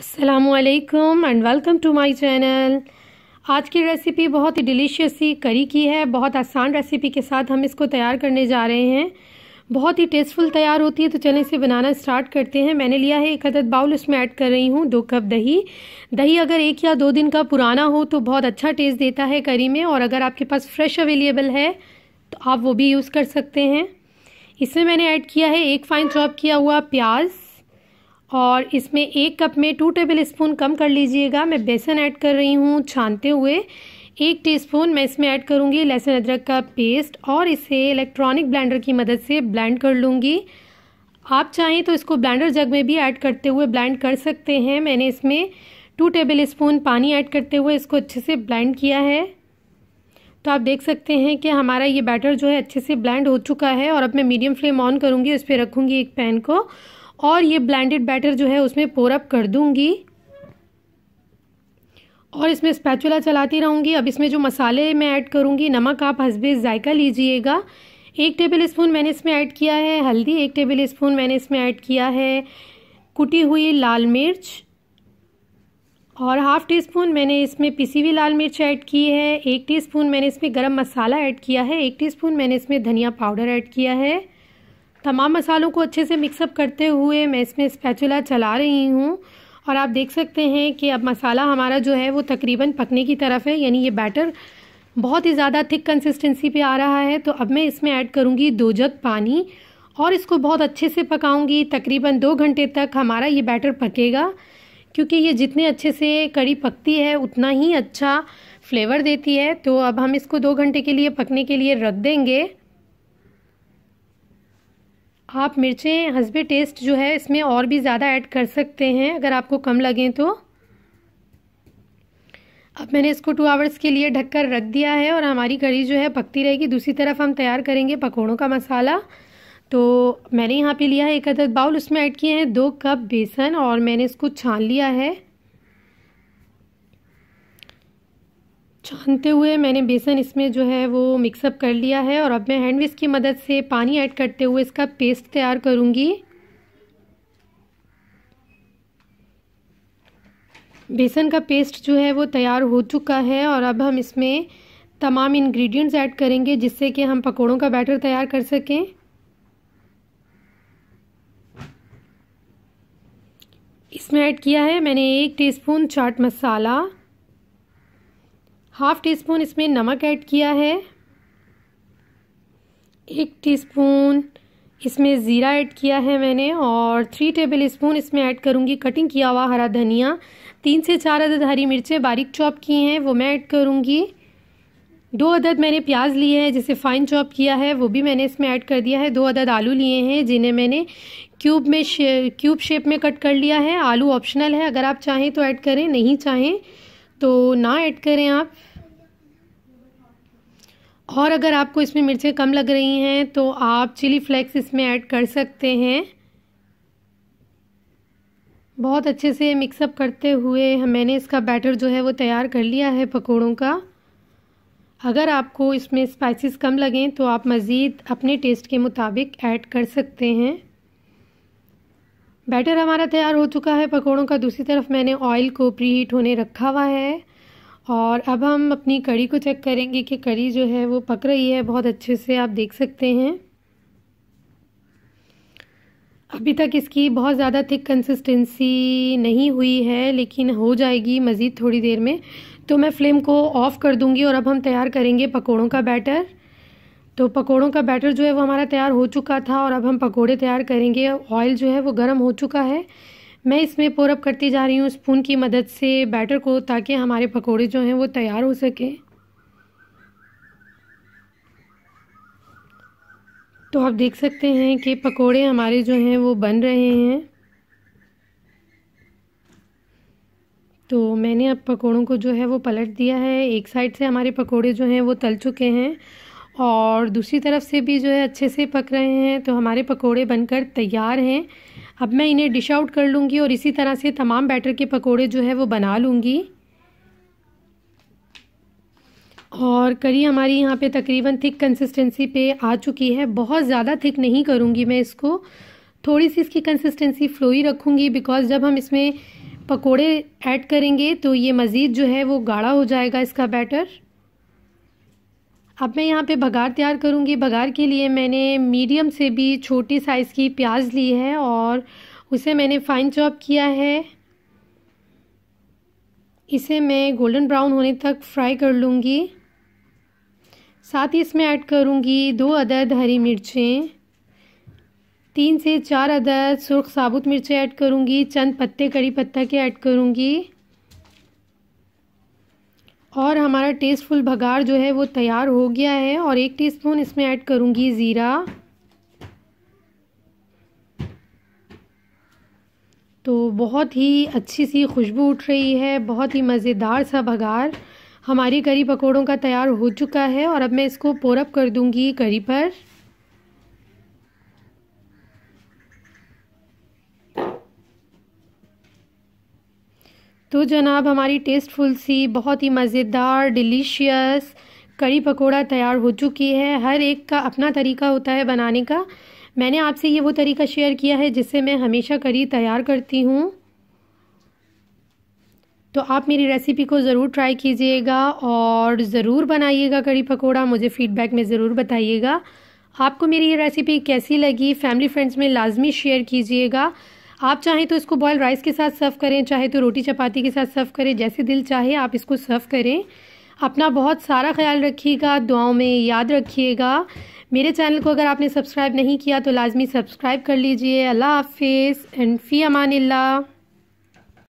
असलकम and welcome to my channel आज की रेसिपी बहुत ही डिलीशियस सी करी की है बहुत आसान रेसिपी के साथ हम इसको तैयार करने जा रहे हैं बहुत ही टेस्टफुल तैयार होती है तो चलें इसे बनाना स्टार्ट करते हैं मैंने लिया है एक अदद बाउल उसमें ऐड कर रही हूँ दो कप दही दही अगर एक या दो दिन का पुराना हो तो बहुत अच्छा टेस्ट देता है करी में और अगर आपके पास फ्रेश अवेलेबल है तो आप वो भी यूज़ कर सकते हैं इसमें मैंने ऐड किया है एक फ़ाइन चॉप किया हुआ प्याज़ और इसमें एक कप में टू टेबल स्पून कम कर लीजिएगा मैं बेसन ऐड कर रही हूँ छानते हुए एक टीस्पून मैं इसमें ऐड करूँगी लहसुन अदरक का पेस्ट और इसे इलेक्ट्रॉनिक ब्लेंडर की मदद से ब्लेंड कर लूँगी आप चाहें तो इसको ब्लेंडर जग में भी ऐड करते हुए ब्लेंड कर सकते हैं मैंने इसमें टू टेबल स्पून पानी ऐड करते हुए इसको अच्छे से ब्लेंड किया है तो आप देख सकते हैं कि हमारा ये बैटर जो है अच्छे से ब्लेंड हो चुका है और अब मैं मीडियम फ्लेम ऑन करूँगी उस पर रखूँगी एक पैन को और ये ब्लेंडेड बैटर जो है उसमें पोरअप कर दूंगी और इसमें स्पैचुला चलाती रहूंगी अब इसमें जो मसाले मैं ऐड करूँगी नमक आप हसबे ज़ायका लीजिएगा एक टेबल स्पून मैंने इसमें ऐड किया है हल्दी एक टेबल स्पून मैंने इसमें ऐड किया है कुटी हुई लाल मिर्च और हाफ़ टी स्पून मैंने इसमें पिसी हुई लाल मिर्च ऐड की है एक टी स्पून मैंने इसमें गरम मसाला ऐड किया है एक टी स्पून मैंने इसमें धनिया पाउडर ऐड किया है तमाम मसालों को अच्छे से मिक्सअप करते हुए मैं इसमें स्पैचुला चला रही हूँ और आप देख सकते हैं कि अब मसाला हमारा जो है वो तकरीबन पकने की तरफ है यानी ये बैटर बहुत ही ज़्यादा थिक कंसिस्टेंसी पे आ रहा है तो अब मैं इसमें ऐड करूँगी दो जग पानी और इसको बहुत अच्छे से पकाऊँगी तकरीबन दो घंटे तक हमारा ये बैटर पकेगा क्योंकि ये जितने अच्छे से कड़ी पकती है उतना ही अच्छा फ्लेवर देती है तो अब हम इसको दो घंटे के लिए पकने के लिए रख देंगे आप मिर्चें हसबे टेस्ट जो है इसमें और भी ज़्यादा ऐड कर सकते हैं अगर आपको कम लगें तो अब मैंने इसको टू आवर्स के लिए ढककर रख दिया है और हमारी कड़ी जो है पकती रहेगी दूसरी तरफ हम तैयार करेंगे पकौड़ों का मसाला तो मैंने यहाँ पे लिया है एक अदद बाउल उसमें ऐड किए हैं दो कप बेसन और मैंने इसको छान लिया है छानते हुए मैंने बेसन इसमें जो है वो मिक्सअप कर लिया है और अब मैं हैंड विस्क की मदद से पानी ऐड करते हुए इसका पेस्ट तैयार करूँगी बेसन का पेस्ट जो है वो तैयार हो चुका है और अब हम इसमें तमाम इंग्रेडिएंट्स ऐड करेंगे जिससे कि हम पकोड़ों का बैटर तैयार कर सकें इसमें ऐड किया है मैंने एक teaspoon chaat masala half teaspoon इसमें नमक ऐड किया है एक टीस्पून इसमें ज़ीरा ऐड किया है मैंने और थ्री टेबल स्पून इसमें ऐड करूँगी कटिंग किया हुआ हरा धनिया तीन से चार अदद हरी मिर्चें बारीक चॉप की हैं वो मैं ऐड करूँगी दो अदद मैंने प्याज लिए हैं जिसे फ़ाइन चॉप किया है वो भी मैंने इसमें ऐड कर दिया है दो अदद आलू लिए हैं जिन्हें मैंने क्यूब में शे, क्यूब शेप में कट कर लिया है आलू ऑप्शनल है अगर आप चाहें तो ऐड करें नहीं चाहें तो ना ऐड करें आप और अगर आपको इसमें मिर्चें कम लग रही हैं तो आप चिली फ्लेक्स इसमें ऐड कर सकते हैं बहुत अच्छे से मिक्सअप करते हुए मैंने इसका बैटर जो है वो तैयार कर लिया है पकोड़ों का अगर आपको इसमें स्पाइसेस कम लगें तो आप मज़ीद अपने टेस्ट के मुताबिक ऐड कर सकते हैं बैटर हमारा तैयार हो चुका है पकौड़ों का दूसरी तरफ मैंने ऑयल को प्री हीट होने रखा हुआ है और अब हम अपनी कड़ी को चेक करेंगे कि कड़ी जो है वो पक रही है बहुत अच्छे से आप देख सकते हैं अभी तक इसकी बहुत ज़्यादा थिक कंसिस्टेंसी नहीं हुई है लेकिन हो जाएगी मज़ीद थोड़ी देर में तो मैं फ्लेम को ऑफ़ कर दूंगी और अब हम तैयार करेंगे पकौड़ों का बैटर तो पकोड़ों का बैटर जो है वो हमारा तैयार हो चुका था और अब हम पकोड़े तैयार करेंगे ऑयल जो है वो गर्म हो चुका है मैं इसमें पोरअप करती जा रही हूँ स्पून की मदद से बैटर को ताकि हमारे पकोड़े जो हैं वो तैयार हो सके तो आप देख सकते हैं कि पकोड़े हमारे जो हैं वो बन रहे हैं तो मैंने अब पकोड़ों को जो है वो पलट दिया है एक साइड से हमारे पकोड़े जो हैं वो तल चुके हैं और दूसरी तरफ से भी जो है अच्छे से पक रहे हैं तो हमारे पकोड़े बनकर तैयार हैं अब मैं इन्हें डिश आउट कर लूँगी और इसी तरह से तमाम बैटर के पकोड़े जो है वो बना लूँगी और करी हमारी यहाँ पे तकरीबन थिक कंसिस्टेंसी पे आ चुकी है बहुत ज़्यादा थिक नहीं करूँगी मैं इसको थोड़ी सी इसकी कंसिस्टेंसी फ्लोई रखूँगी बिकॉज जब हम इसमें पकोड़े ऐड करेंगे तो ये मज़ीद जो है वो गाढ़ा हो जाएगा इसका बैटर अब मैं यहाँ पे बघार तैयार करूँगी बघार के लिए मैंने मीडियम से भी छोटी साइज़ की प्याज ली है और उसे मैंने फ़ाइन चॉप किया है इसे मैं गोल्डन ब्राउन होने तक फ्राई कर लूँगी साथ ही इसमें ऐड करूँगी दो अदद हरी मिर्चें तीन से चार अदद सुरख साबुत मिर्चें ऐड करूँगी चंद पत्ते कड़ी पत्ता के ऐड करूँगी और हमारा टेस्टफुल भगार जो है वो तैयार हो गया है और एक टीस्पून इसमें ऐड करूँगी ज़ीरा तो बहुत ही अच्छी सी खुशबू उठ रही है बहुत ही मज़ेदार सा भगार हमारी करी पकौड़ों का तैयार हो चुका है और अब मैं इसको पोरअप कर दूँगी करी पर तो जनाब हमारी टेस्टफुल सी बहुत ही मज़ेदार डिलीशियस कड़ी पकोड़ा तैयार हो चुकी है हर एक का अपना तरीका होता है बनाने का मैंने आपसे ये वो तरीका शेयर किया है जिससे मैं हमेशा करी तैयार करती हूँ तो आप मेरी रेसिपी को ज़रूर ट्राई कीजिएगा और ज़रूर बनाइएगा कड़ी पकोड़ा मुझे फ़ीडबैक में ज़रूर बताइएगा आपको मेरी ये रेसिपी कैसी लगी फैमिली फ्रेंड्स में लाजमी शेयर कीजिएगा आप चाहें तो इसको बॉयल राइस के साथ सर्व करें चाहे तो रोटी चपाती के साथ सर्व करें जैसे दिल चाहे आप इसको सर्व करें अपना बहुत सारा ख्याल रखिएगा दुआओं में याद रखिएगा मेरे चैनल को अगर आपने सब्सक्राइब नहीं किया तो लाजमी सब्सक्राइब कर लीजिए अल्लाह हाफिज़ एंड फ़ी अमान